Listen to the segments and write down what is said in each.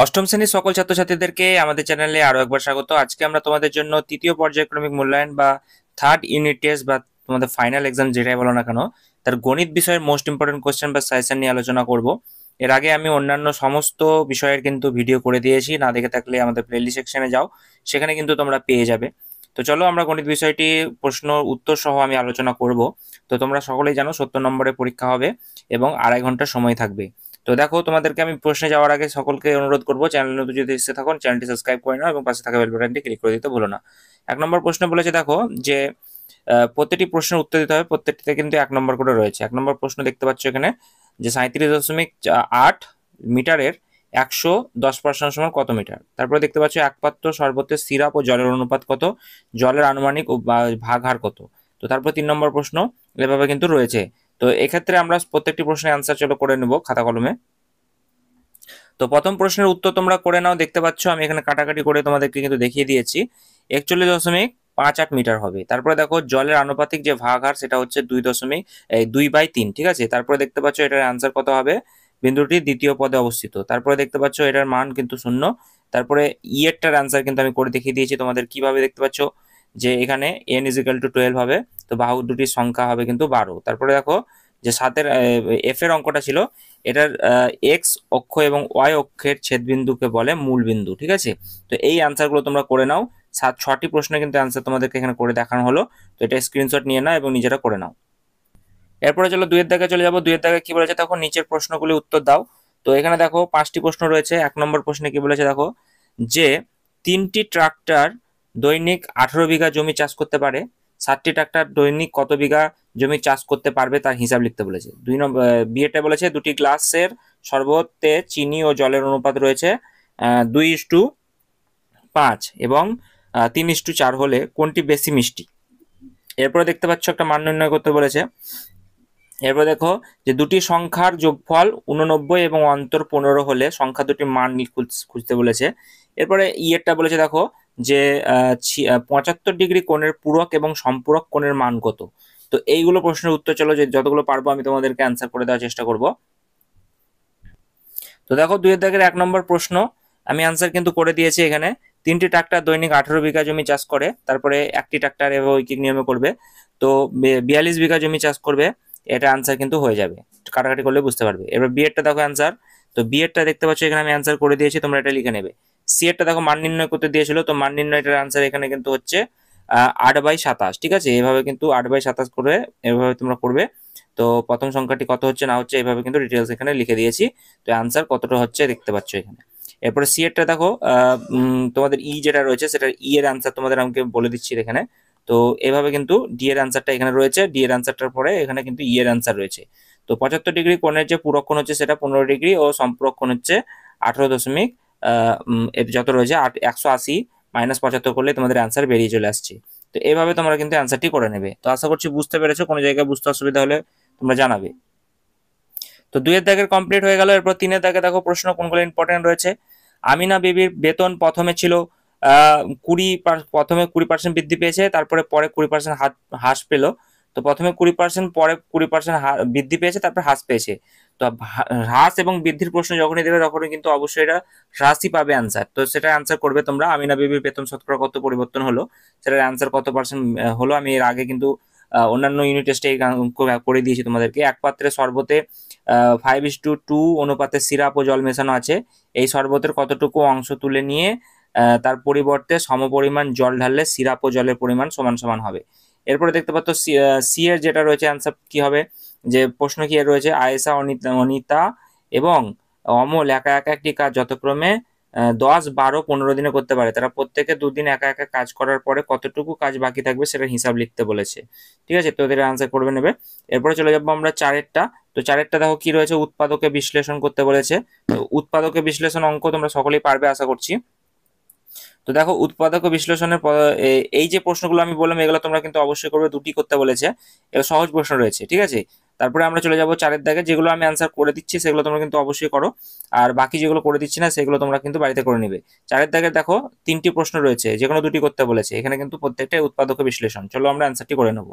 অষ্টম শ্রেণীর সকল ছাত্রছাত্রীদেরকে আমাদের চ্যানেলে আরও একবার স্বাগত আজকে আমরা তোমাদের জন্য তৃতীয় পর্যায়ক্রমিক মূল্যায়ন বা থার্ড ইউনিট টেস্ট বা তোমাদের ফাইনাল এক্সাম যেটাই বলো না কেন তার গণিত বিষয়ের মোস্ট ইম্পর্টেন্ট কোয়েশ্চেন বা সাজেশন নিয়ে আলোচনা করব এর আগে আমি অন্যান্য সমস্ত বিষয়ের কিন্তু ভিডিও করে দিয়েছি না দেখে থাকলে আমাদের প্লেলিস্ট সেকশনে যাও সেখানে কিন্তু তোমরা পেয়ে যাবে তো চলো আমরা গণিত বিষয়টি প্রশ্ন উত্তর সহ আমি আলোচনা করব তো তোমরা সকলেই জানো সত্তর নম্বরের পরীক্ষা হবে এবং আড়াই ঘন্টা সময় থাকবে তো দেখো তোমাদেরকে আমি প্রশ্নে যাওয়ার আগে সকলকে অনুরোধ করবো চ্যানেল নতুন যদি এসে থাকুন চ্যানেলটি সাবস্ক্রাইব করে নাও এবং পাশে থাকা বেল বাটনটি ক্লিক করে দিতে ভুলো না এক নম্বর প্রশ্ন বলেছে দেখো যে প্রত্যেকটি প্রশ্নের উত্তর দিতে হবে প্রত্যেকটিতে কিন্তু এক নম্বর করে রয়েছে এক নম্বর প্রশ্ন দেখতে পাচ্ছ এখানে যে সাঁত্রিশ দশমিক আট মিটারের একশো দশ পার্সেন্ট সমান কত মিটার তারপরে দেখতে পাচ্ছ একপাত্র সর্বত্র সিরাপ ও জলের অনুপাত কত জলের আনুমানিক ভাগ হার কত তো তারপর তিন নম্বর প্রশ্ন এভাবে কিন্তু রয়েছে তো এক্ষেত্রে আমরা প্রত্যেকটি প্রশ্নের অ্যান্সার চলো করে নেব খাতা কলমে তো প্রথম প্রশ্নের উত্তর তোমরা করে নাও দেখতে পাচ্ছ আমি এখানে কাটাকাটি করে তোমাদেরকে কিন্তু দেখিয়ে দিয়েছি একচল্লিশ দশমিক পাঁচ আট মিটার হবে তারপরে দেখো জলের আনুপাতিক যে ভাগ হার সেটা হচ্ছে দুই দশমিক দুই বাই তিন ঠিক আছে তারপরে দেখতে পাচ্ছ এটার অ্যান্সার কত হবে বিন্দুটি দ্বিতীয় পদে অবস্থিত তারপরে দেখতে পাচ্ছ এটার মান কিন্তু শূন্য তারপরে ইয়েরটার e অ্যান্সার কিন্তু আমি করে দেখিয়ে দিয়েছি তোমাদের কিভাবে দেখতে পাচ্ছ যে এখানে এন ইজিক্যাল টু টুয়েলভ হবে তো বাহু দুটির সংখ্যা হবে কিন্তু বারো তারপরে দেখো যে সাতের এফ এর অঙ্কটা ছিল এটার এক্স অক্ষ এবং ওয়াই অক্ষের ছেদবিন্দুকে বলে মূল বিন্দু ঠিক আছে তো এই আনসারগুলো তোমরা করে নাও সাত ছটি প্রশ্ন কিন্তু অ্যান্সার তোমাদেরকে এখানে করে দেখানো হলো তো এটা স্ক্রিনশট নিয়ে নাও এবং নিজেরা করে নাও এরপরে চলো দুয়ের দাগে চলে যাবো দুয়ের দাগে কী বলেছে দেখো নিচের প্রশ্নগুলি উত্তর দাও তো এখানে দেখো পাঁচটি প্রশ্ন রয়েছে এক নম্বর প্রশ্নে কি বলেছে দেখো যে তিনটি ট্রাক্টর দৈনিক আঠেরো বিঘা জমি চাষ করতে পারে সাতটি ট্রাক্টর দৈনিক কত বিঘা জমি চাষ করতে পারবে তার হিসাব লিখতে বলেছে দুই নম্বর বিয়েটা বলেছে দুটি গ্লাসের শরবতে চিনি ও জলের অনুপাত রয়েছে দুই ইস্টু পাঁচ এবং তিন ইস্টু চার হলে কোনটি বেশি মিষ্টি এরপরে দেখতে পাচ্ছ একটা মান নির্ণয় করতে বলেছে এরপর দেখো যে দুটি সংখ্যার যোগফল উননব্বই এবং অন্তর পনেরো হলে সংখ্যা দুটি মান খুঁজতে বলেছে এরপরে ইয়েরটা বলেছে দেখো যে পঁচাত্তর ডিগ্রি কোণের পূরক এবং সম্পূরক কোণের মান কত তো এইগুলো প্রশ্নের উত্তর চলো যে যতগুলো পারবো আমি তোমাদেরকে অ্যান্সার করে দেওয়ার চেষ্টা করব তো দেখো দুই দাগের এক নম্বর প্রশ্ন আমি অ্যান্সার কিন্তু করে দিয়েছি এখানে তিনটি ট্রাক্টর দৈনিক আঠেরো বিঘা জমি চাষ করে তারপরে একটি ট্রাক্টর ঐকিক নিয়মে করবে তো বিয়াল্লিশ বিঘা জমি চাষ করবে এটা অ্যান্সার কিন্তু হয়ে যাবে কাটাকাটি করলে বুঝতে পারবে এবার বিএডটা দেখো অ্যান্সার তো বিএডটা দেখতে পাচ্ছ এখানে আমি অ্যান্সার করে দিয়েছি তোমরা এটা লিখে নেবে সি এরটা দেখো মান নির্ণয় করতে দিয়েছিল তো মান নির্ণয়টার আনসার এখানে কিন্তু হচ্ছে আট বাই সাতাশ ঠিক আছে এভাবে কিন্তু আট বাই সাতাশ করে এভাবে তোমরা করবে তো প্রথম সংখ্যাটি কত হচ্ছে না হচ্ছে এভাবে কিন্তু ডিটেলস এখানে লিখে দিয়েছি তো আনসার কতটা হচ্ছে দেখতে পাচ্ছ এখানে এরপরে সি এরটা দেখো তোমাদের ই e যেটা রয়েছে সেটা ই e এর আনসার তোমাদের আমাকে বলে দিচ্ছি এখানে তো এভাবে কিন্তু ডি এর আনসারটা এখানে রয়েছে ডি এর আনসারটার পরে এখানে কিন্তু ই e এর আনসার রয়েছে তো পঁচাত্তর ডিগ্রি কোণের যে পুরক্ষণ হচ্ছে সেটা পনেরো ডিগ্রি ও সম্পূরক্ষণ হচ্ছে আঠারো দশমিক যত রয়েছে আট একশো আশি মাইনাস পঁচাত্তর করলে তোমাদের অ্যান্সার বেরিয়ে চলে আসছে তো এভাবে তোমরা কিন্তু অ্যান্সারটি করে নেবে তো আশা করছি বুঝতে পেরেছো কোনো জায়গায় বুঝতে অসুবিধা হলে তোমরা জানাবে তো দুয়ের দাগের কমপ্লিট হয়ে গেল এরপর তিনের দাগে দেখো প্রশ্ন কোনগুলো ইম্পর্টেন্ট রয়েছে আমিনা বেবির বেতন প্রথমে ছিল কুড়ি প্রথমে কুড়ি পার্সেন্ট বৃদ্ধি পেয়েছে তারপরে পরে কুড়ি পার্সেন্ট হ্রাস পেলো তো প্রথমে কুড়ি পার্সেন্ট পরে কুড়ি পার্সেন্ট বৃদ্ধি পেয়েছে তারপরে হ্রাস পেয়েছে তো হ্রাস এবং বৃদ্ধির প্রশ্ন যখনই দেবে তখনই কিন্তু অবশ্যই এটা হ্রাসই পাবে আনসার তো সেটা আনসার করবে তোমরা আমিনা বিবির বেতন শতকরা কত পরিবর্তন হলো সেটার আনসার কত পার্সেন্ট হলো আমি এর আগে কিন্তু অন্যান্য ইউনিট টেস্টে এই করে দিয়েছি তোমাদেরকে এক পাত্রে সর্বতে ফাইভ ইস টু টু অনুপাতে সিরাপ ও জল মেশানো আছে এই শরবতের কতটুকু অংশ তুলে নিয়ে তার পরিবর্তে সমপরিমাণ জল ঢাললে সিরাপ ও জলের পরিমাণ সমান সমান হবে এরপরে দেখতে পাচ্ছ সি এর যেটা রয়েছে অ্যান্সার কি হবে যে প্রশ্ন কি রয়েছে আয়েসা অনিতা অনিতা এবং অমল একা একা একটি কাজ যতক্রমে দশ বারো পনেরো দিনে করতে পারে তারা প্রত্যেকে দুদিন একা একা কাজ করার পরে কতটুকু কাজ বাকি থাকবে সেটা হিসাব লিখতে বলেছে ঠিক আছে তো এদের আনসার করবে নেবে এরপরে চলে যাবো আমরা চারেরটা তো চারেরটা দেখো কি রয়েছে উৎপাদকে বিশ্লেষণ করতে বলেছে উৎপাদকে বিশ্লেষণ অঙ্ক তোমরা সকলেই পারবে আশা করছি তো দেখো উৎপাদক বিশ্লেষণের এই যে প্রশ্নগুলো আমি বললাম এগুলো তোমরা কিন্তু অবশ্যই করবে দুটি করতে বলেছে এগুলো সহজ প্রশ্ন রয়েছে ঠিক আছে তারপরে আমরা চলে যাব চারের দাগে যেগুলো আমি অ্যান্সার করে দিচ্ছি সেগুলো তোমরা কিন্তু অবশ্যই করো আর বাকি যেগুলো করে দিচ্ছি না সেগুলো তোমরা কিন্তু বাড়িতে করে নেবে চারের দাগে দেখো তিনটি প্রশ্ন রয়েছে যে কোনো দুটি করতে বলেছে এখানে কিন্তু প্রত্যেকটাই উৎপাদক বিশ্লেষণ চলো আমরা অ্যান্সারটি করে নেবো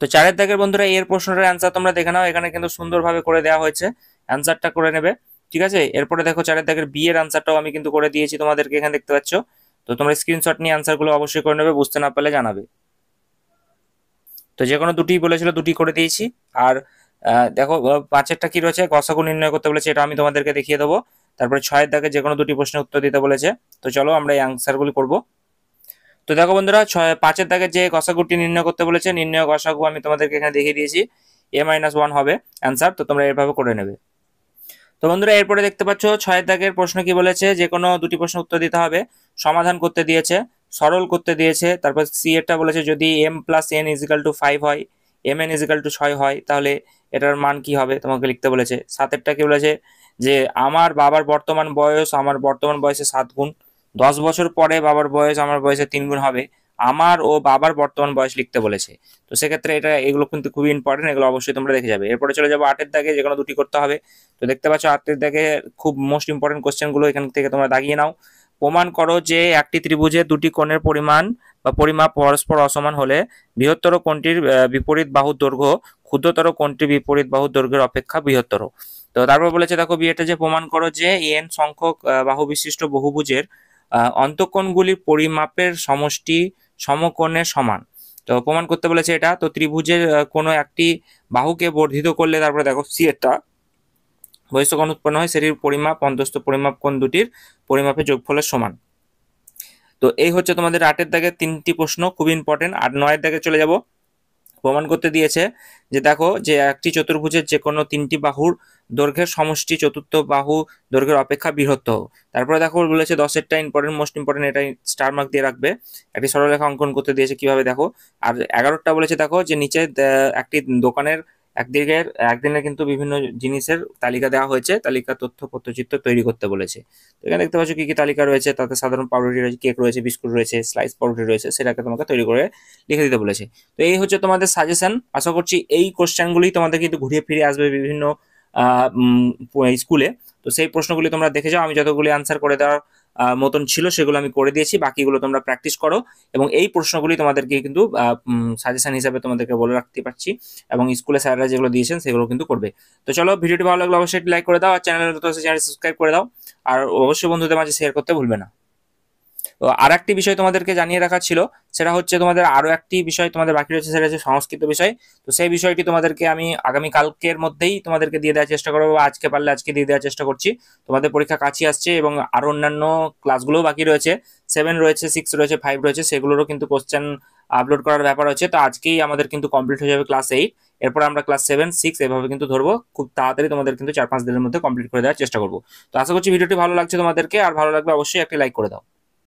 তো চারের দাগের বন্ধুরা এর প্রশ্নটার অ্যান্সার তোমরা দেখে নাও এখানে কিন্তু সুন্দরভাবে করে দেওয়া হয়েছে অ্যান্সারটা করে নেবে ঠিক আছে এরপরে দেখো চারের দাগের বি এর আনসারটাও আমি কিন্তু করে দিয়েছি তোমাদেরকে এখানে দেখতে পাচ্ছ তো তোমরা স্ক্রিনশট নিয়ে অ্যান্সারগুলো অবশ্যই করে নেবে বুঝতে না পারলে জানাবে তো যে কোনো দুটি বলেছিল দুটি করে দিয়েছি আর দেখো পাঁচেরটা কি রয়েছে গসাগু নির্ণয় করতে বলেছে এটা আমি তোমাদেরকে দেখিয়ে দেবো তারপরে ছয়ের দাগে যে কোনো দুটি প্রশ্নের উত্তর দিতে বলেছে তো চলো আমরা এই অ্যান্সারগুলি করবো তো দেখো বন্ধুরা ছয় পাঁচের দাগে যে গসাগুটি নির্ণয় করতে বলেছে নির্ণয় গসাগু আমি তোমাদেরকে এখানে দেখিয়ে দিয়েছি এ মাইনাস ওয়ান হবে অ্যান্সার তো তোমরা এভাবে করে নেবে তো বন্ধুরা এরপরে দেখতে পাচ্ছ ছয় দাগের প্রশ্ন কি বলেছে যে কোনো দুটি প্রশ্ন উত্তর দিতে হবে সমাধান করতে দিয়েছে সরল করতে দিয়েছে তারপর সি এরটা বলেছে যদি M plus N is equal to five হয় এম এন ইজিক্যাল টু ছয় হয় তাহলে এটার মান কি হবে তোমাকে লিখতে বলেছে সাতেরটা কি বলেছে যে আমার বাবার বর্তমান বয়স আমার বর্তমান বয়সে সাত গুণ দশ বছর পরে বাবার বয়স আমার বয়সে তিন গুণ হবে আমার ও বাবার বর্তমান বয়স লিখতে বলেছে তো সেক্ষেত্রে এটা এগুলো কিন্তু খুবই ইম্পর্টেন্ট এগুলো অবশ্যই তোমরা দেখে যাবে এরপরে চলে যাবো আটের দাগে যে কোনো দুটি করতে হবে তো দেখতে পাচ্ছ আটের দাগে খুব মোস্ট ইম্পর্টেন্ট কোশ্চেনগুলো এখান থেকে তোমরা দাগিয়ে নাও প্রমাণ করো যে একটি ত্রিভুজে দুটি কোণের পরিমাণ বা পরিমাপ পরস্পর অসমান হলে বৃহত্তর কোণটির বিপরীত বাহুর দৈর্ঘ্য ক্ষুদ্রতর কোণটির বিপরীত বাহুর দৈর্ঘ্যের অপেক্ষা বৃহত্তর তো তারপর বলেছে দেখো বিয়েটা যে প্রমাণ করো যে এন সংখ্যক বাহু বিশিষ্ট বহুভুজের অন্তকোণগুলির পরিমাপের সমষ্টি সমকোণে সমান তো প্রমাণ করতে বলেছে এটা তো ত্রিভুজের কোনো একটি বাহুকে বর্ধিত করলে তারপরে দেখো সি এটা বহিষ্ঠকোণ উৎপন্ন হয় সেটির পরিমাপ অন্তস্থ পরিমাপ কোণ দুটির পরিমাপের যোগফলের সমান তো এই হচ্ছে তোমাদের আটের দাগে তিনটি প্রশ্ন খুব ইম্পর্টেন্ট আর নয়ের দাগে চলে যাবো প্রমাণ করতে দিয়েছে যে দেখো যে একটি চতুর্ভুজের যে কোনো তিনটি বাহুর দৈর্ঘ্যের সমষ্টি চতুর্থ বাহু দৈর্ঘ্যের অপেক্ষা বৃহত্ত তারপরে দেখো বলেছে দশেরটা ইম্পর্টেন্ট মোস্ট ইম্পর্টেন্ট এটা স্টার মার্ক দিয়ে রাখবে একটি সরলরেখা অঙ্কন করতে দিয়েছে কিভাবে দেখো আর এগারোটা বলেছে দেখো যে নিচে একটি দোকানের একদিকের একদিনের কিন্তু বিভিন্ন জিনিসের তালিকা দেওয়া হয়েছে তালিকা তথ্য পত্রচিত্র তৈরি করতে বলেছে তো এখানে দেখতে পাচ্ছ কী কী তালিকা রয়েছে তাতে সাধারণ পাউরুটি রয়েছে কেক রয়েছে বিস্কুট রয়েছে স্লাইস পাউরুটি রয়েছে সেটাকে তোমাকে তৈরি করে লিখে দিতে বলেছে তো এই হচ্ছে তোমাদের সাজেশন আশা করছি এই কোশ্চেনগুলি তোমাদের কিন্তু ঘুরিয়ে ফিরে আসবে বিভিন্ন স্কুলে তো সেই প্রশ্নগুলি তোমরা দেখে যাও আমি যতগুলি আনসার করে দেওয়ার মতন ছিল সেগুলো আমি করে দিয়েছি বাকিগুলো তোমরা প্র্যাকটিস করো এবং এই প্রশ্নগুলি তোমাদেরকে কিন্তু সাজেশন হিসাবে তোমাদেরকে বলে রাখতে পারছি এবং স্কুলে স্যাররা যেগুলো দিয়েছেন সেগুলো কিন্তু করবে তো চলো ভিডিওটি ভালো লাগলে অবশ্যই লাইক করে দাও আর চ্যানেল চ্যানেল সাবস্ক্রাইব করে দাও আর অবশ্যই বন্ধুদের মাঝে শেয়ার করতে ভুলবে না আর একটি বিষয় তোমাদেরকে জানিয়ে রাখা ছিল সেটা হচ্ছে তোমাদের আরও একটি বিষয় তোমাদের বাকি রয়েছে সেটা হচ্ছে সংস্কৃত বিষয় তো সেই বিষয়টি তোমাদেরকে আমি আগামী কালকের মধ্যেই তোমাদেরকে দিয়ে দেওয়ার চেষ্টা করবো আজকে পারলে আজকে দিয়ে দেওয়ার চেষ্টা করছি তোমাদের পরীক্ষা কাছে আসছে এবং আরও অন্যান্য ক্লাসগুলোও বাকি রয়েছে সেভেন রয়েছে সিক্স রয়েছে ফাইভ রয়েছে সেগুলোরও কিন্তু কোশ্চেন আপলোড করার ব্যাপার হচ্ছে তো আজকেই আমাদের কিন্তু কমপ্লিট হয়ে যাবে ক্লাস এইট এরপর আমরা ক্লাস সেভেন সিক্স এভাবে কিন্তু ধরবো খুব তাড়াতাড়ি তোমাদের কিন্তু চার পাঁচ দিনের মধ্যে কমপ্লিট করে দেওয়ার চেষ্টা করবো তো আশা করছি ভিডিওটি ভালো লাগছে তোমাদেরকে আর ভালো লাগবে অবশ্যই একটি লাইক করে দাও